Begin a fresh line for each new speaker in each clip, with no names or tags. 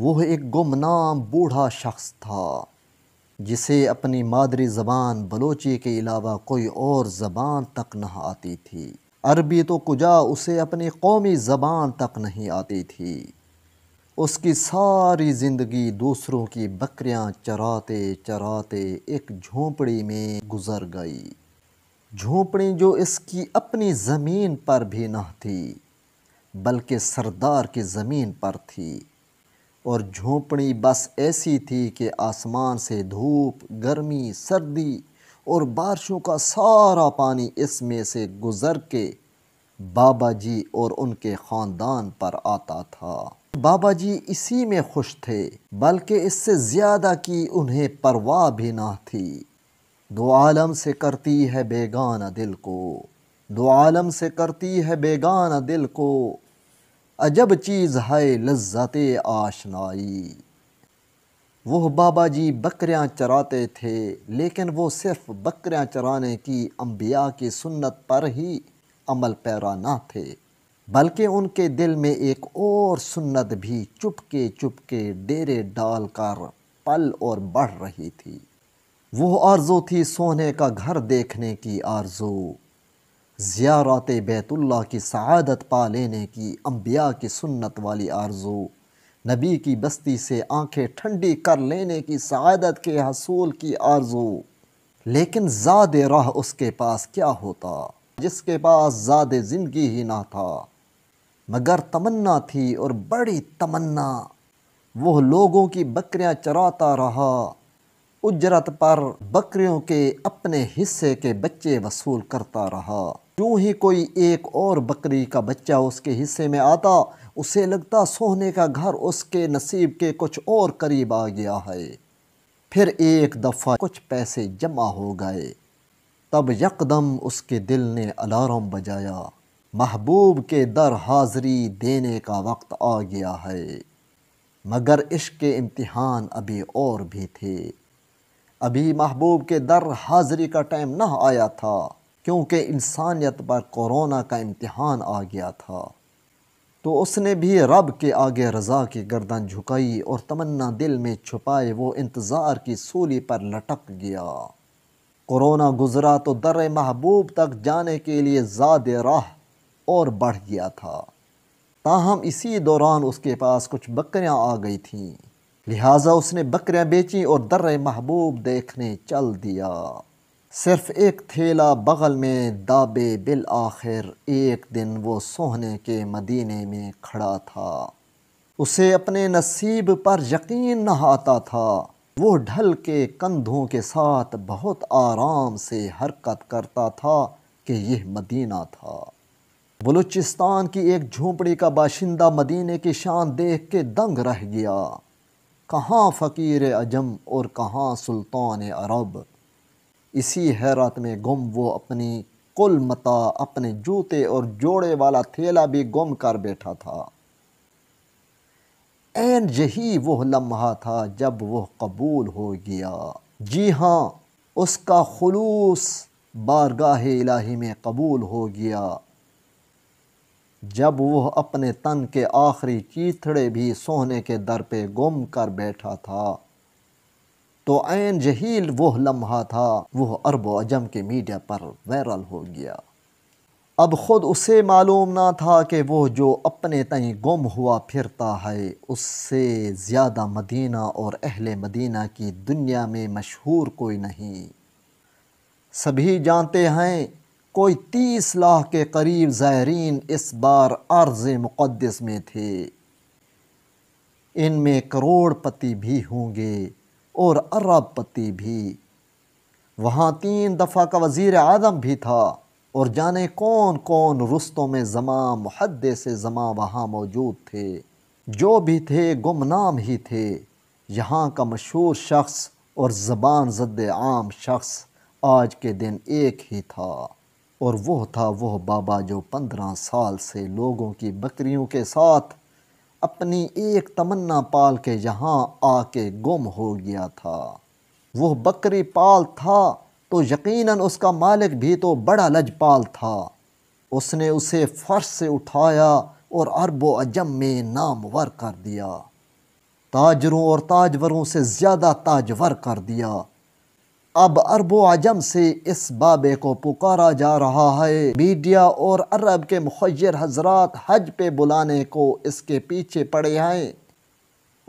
वह एक गुमनाम बूढ़ा शख्स था जिसे अपनी मादरी ज़बान बलोची के अलावा कोई और ज़बान तक न आती थी अरबी तो कुजा उसे अपनी कौमी ज़बान तक नहीं आती थी उसकी सारी ज़िंदगी दूसरों की बकरियां चराते चराते एक झोंपड़ी में गुजर गई झोंपड़ी जो इसकी अपनी ज़मीन पर भी न थी बल्कि सरदार की ज़मीन पर थी और झोंपड़ी बस ऐसी थी कि आसमान से धूप गर्मी सर्दी और बारिशों का सारा पानी इसमें से गुज़र के बाबा जी और उनके ख़ानदान पर आता था बाबा जी इसी में खुश थे बल्कि इससे ज़्यादा की उन्हें परवाह भी ना थी दो आलम से करती है बेगाना दिल को दो आलम से करती है बेगाना दिल को अजब चीज़ है लज्जत आशनाई वह बाबा जी बकरियाँ चराते थे लेकिन वो सिर्फ़ बकरियाँ चराने की अम्बिया की सुन्नत पर ही अमल पैरा ना थे बल्कि उनके दिल में एक और सुन्नत भी चुपके चुपके डेरे डाल कर पल और बढ़ रही थी वह आरज़ू थी सोने का घर देखने की आरज़ू ज़ियारत बैतुल्ला की सआदत पा लेने की अम्बिया की सुन्नत वाली आरजू नबी की बस्ती से आंखें ठंडी कर लेने की सआदत के हसूल की आरजू लेकिन ज़ाद राह उसके पास क्या होता जिसके पास ज़ाद ज़िंदगी ही ना था मगर तमन्ना थी और बड़ी तमन्ना वह लोगों की बकरियाँ चराता रहा उजरत पर बकरियों के अपने हिस्से के बच्चे वसूल करता रहा यूँ ही कोई एक और बकरी का बच्चा उसके हिस्से में आता उसे लगता सोने का घर उसके नसीब के कुछ और करीब आ गया है फिर एक दफ़ा कुछ पैसे जमा हो गए तब यकदम उसके दिल ने अलार्म बजाया महबूब के दर हाज़री देने का वक्त आ गया है मगर इश्क के इम्तहान अभी और भी थे अभी महबूब के दर हाज़री का टाइम ना आया था क्योंकि इंसानियत पर कोरोना का इम्तहान आ गया था तो उसने भी रब के आगे रज़ा की गर्दन झुकाई और तमन्ना दिल में छुपाए वो इंतज़ार की सूली पर लटक गया कोरोना गुज़रा तो दर महबूब तक जाने के लिए ज़्यादा राह और बढ़ गया था ताहम इसी दौरान उसके पास कुछ बकरियां आ गई थीं लिहाजा उसने बकरियां बेची और दर महबूब देखने चल दिया सिर्फ एक थैला बगल में दाबे बिल आखिर एक दिन वो सोहने के मदीने में खड़ा था उसे अपने नसीब पर यकीन न आता था वो ढल के कंधों के साथ बहुत आराम से हरकत करता था कि यह मदीना था बलूचिस्तान की एक झोंपड़ी का बाशिंदा मदीने की शान देख के दंग रह गया कहाँ फ़कीर अजम और कहाँ सुल्तान अरब इसी हैरत में गुम वो अपनी कुल मता अपने जूते और जोड़े वाला थैला भी गुम कर बैठा था एन यही वह लम्हा था जब वह कबूल हो गया जी हाँ उसका खलूस बारगाह इलाही में कबूल हो गया जब वह अपने तन के आखिरी चीथड़े भी सोने के दर पे गुम कर बैठा था तो आन जहील वह लम्हा था वह अरब अजम के मीडिया पर वायरल हो गया अब ख़ुद उसे मालूम ना था कि वह जो अपने तई गुम हुआ फिरता है उससे ज़्यादा मदीना और अहल मदीना की दुनिया में मशहूर कोई नहीं सभी जानते हैं कोई तीस लाख के करीब ज़ायरीन इस बार अर्ज़ मुक़दस में थे इनमें करोड़पति भी होंगे और अरबपति भी वहाँ तीन दफ़ा का वज़ी आदम भी था और जाने कौन कौन रुस्तों में जमा महद से जमा वहाँ मौजूद थे जो भी थे गुमनाम ही थे यहाँ का मशहूर शख्स और ज़बान जद आम शख्स आज के दिन एक ही था और वह था वह बाबा जो पंद्रह साल से लोगों की बकरियों के साथ अपनी एक तमन्ना पाल के यहाँ आके गुम हो गया था वह बकरी पाल था तो यकीनन उसका मालिक भी तो बड़ा लजपाल था उसने उसे फर्श से उठाया और अरबो अजम में नामवर कर दिया ताजरों और ताजवरों से ज़्यादा ताजवर कर दिया अब अरबो आजम से इस बाबे को पुकारा जा रहा है मीडिया और अरब के मुखर हजरात हज पे बुलाने को इसके पीछे पड़े हैं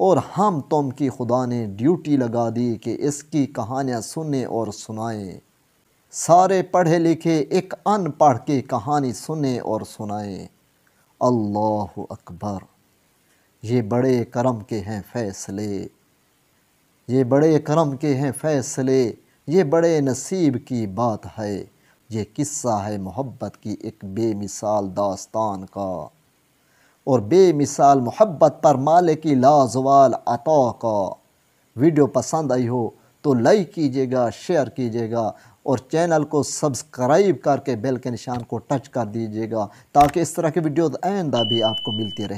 और हम तुम की खुदा ने ड्यूटी लगा दी कि इसकी कहानियाँ सुने और सुनाए सारे पढ़े लिखे एक अनपढ़ की कहानी सुने और सुनाए अल्लाह अकबर ये बड़े करम के हैं फ़ैसले ये बड़े करम के हैं फ़ैसले ये बड़े नसीब की बात है ये किस्सा है मोहब्बत की एक बेमिसाल दास्तान का और बेमिसाल मोहब्बत पर माले की लाजवाल अता का वीडियो पसंद आई हो तो लाइक कीजिएगा शेयर कीजिएगा और चैनल को सब्सक्राइब करके बेल के निशान को टच कर दीजिएगा ताकि इस तरह की वीडियोज़ आइंदा भी आपको मिलती रहे